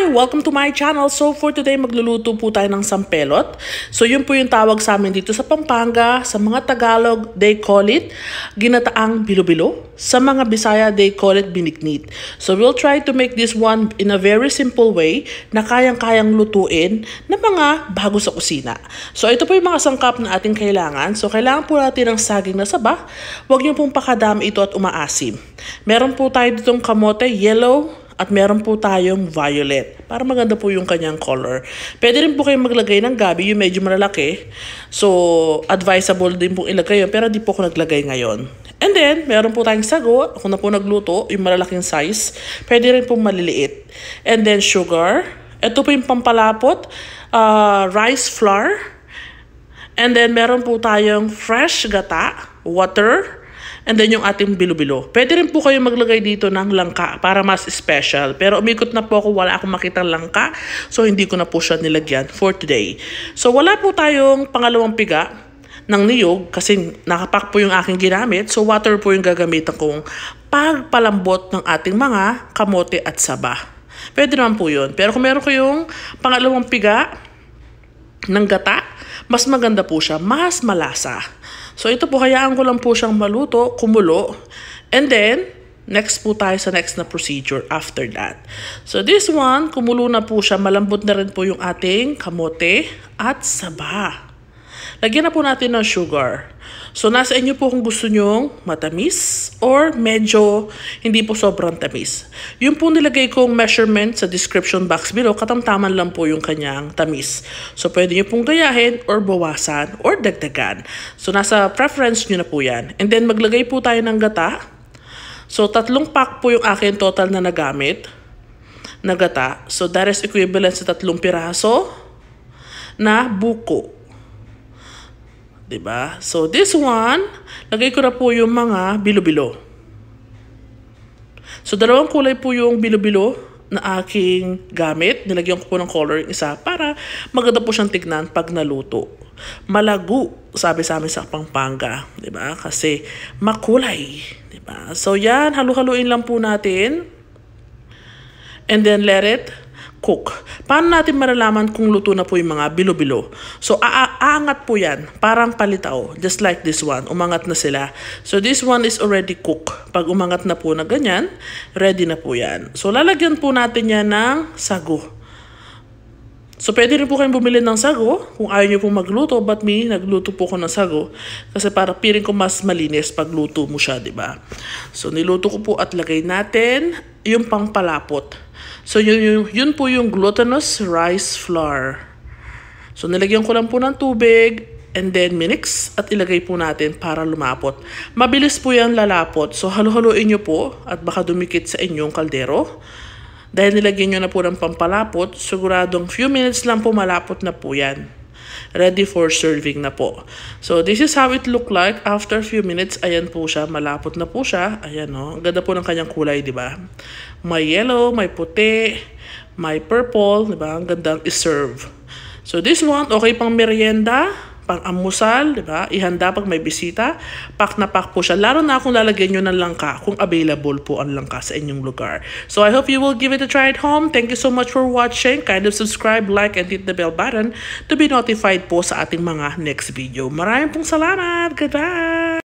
Hi! Welcome to my channel. So for today, magluluto po tayo ng sampelot. So yun po yung tawag sa amin dito sa Pampanga. Sa mga Tagalog, they call it ginataang bilo-bilo. Sa mga Bisaya, they call it biniknit. So we'll try to make this one in a very simple way na kayang-kayang lutuin ng mga bago sa kusina. So ito po yung mga sangkap na ating kailangan. So kailangan po natin ng saging na saba. Huwag niyo pong pakadami ito at umaasim. Meron po tayo ditong kamote, yellow, at meron po tayong violet. Para maganda po yung kanyang color. Pwede rin po kayong maglagay ng gabi, yung medyo malalaki. So, advisable din po ilagay yun. Pero di po ako naglagay ngayon. And then, meron po tayong sago. Ako na po nagluto, yung malalaking size. Pwede rin po maliliit. And then, sugar. Ito po yung pampalapot. Uh, rice flour. And then, meron po tayong fresh gata, water, and then yung ating bilo-bilo. Pwede rin po kayo maglagay dito ng langka para mas special. Pero umikot na po ako, wala akong makitang langka. So hindi ko na po siya nilagyan for today. So wala po tayong pangalawang piga ng niyog kasi nakapak po yung aking ginamit. So water po yung gagamitan kong pagpalambot ng ating mga kamote at saba. Pwede naman po yun. Pero kung meron kayong pangalawang piga ng gata, mas maganda po siya, mas malasa. So ito po, hayaan ko lang po siyang maluto, kumulo. And then, next po tayo sa next na procedure after that. So this one, kumulo na po siya, malambot na rin po yung ating kamote at saba. Lagyan na po natin ng sugar. So nasa inyo po kung gusto nyong matamis or medyo hindi po sobrang tamis. Yung po nilagay kong measurement sa description box below, katamtaman lang po yung kanyang tamis. So pwede nyo pong gayahin or bawasan or dagdagan. So nasa preference nyo na po yan. And then maglagay po tayo ng gata. So tatlong pack po yung akin total na nagamit na gata. So that is equivalent sa tatlong piraso na buko. Diba? So, this one, lagay ko na po yung mga bilo-bilo. So, dalawang kulay po yung bilo-bilo na aking gamit. Nilagyan ko po ng color yung isa para maganda po siyang tignan pag naluto. Malago, sabi sa amin sa Pampanga. ba diba? Kasi makulay. ba diba? So, yan. Halu-haluin lang po natin. And then, let it cook. Paano natin malalaman kung luto na po yung mga bilo-bilo? So, aangat po yan. Parang palitaw. Just like this one. Umangat na sila. So, this one is already cooked. Pag umangat na po na ganyan, ready na po yan. So, lalagyan po natin yan ng sago. So, pwede rin po kayong bumili ng sago kung ayaw nyo pong magluto. But me, nagluto po ko ng sago kasi para piring ko mas malinis pag luto mo siya, di ba? So, niluto ko po at lagay natin yung pangpalapot. So, yun, yun, yun po yung glutinous rice flour. So, nilagyan ko lang po ng tubig and then minix at ilagay po natin para lumapot. Mabilis po yan lalapot. So, halu-haluin nyo po at baka dumikit sa inyong kaldero. Dahil nilagyan nyo na po ng pampalapot, siguradong few minutes lang po malapot na po yan. Ready for serving na po. So, this is how it look like. After few minutes, ayan po siya. Malapot na po siya. Ayan o. Oh, ang ganda po ng kanyang kulay, di ba? May yellow, may puti, may purple, di ba? Ang gandang serve. So, this one, okay pang merienda pang-amusal, di ba? Ihanda pag may bisita. Pack na pack po siya. Laro na kung lalagyan nyo ng langka kung available po ang langka sa inyong lugar. So I hope you will give it a try at home. Thank you so much for watching. Kind of subscribe, like, and hit the bell button to be notified po sa ating mga next video. Maraming pong salamat. Goodbye!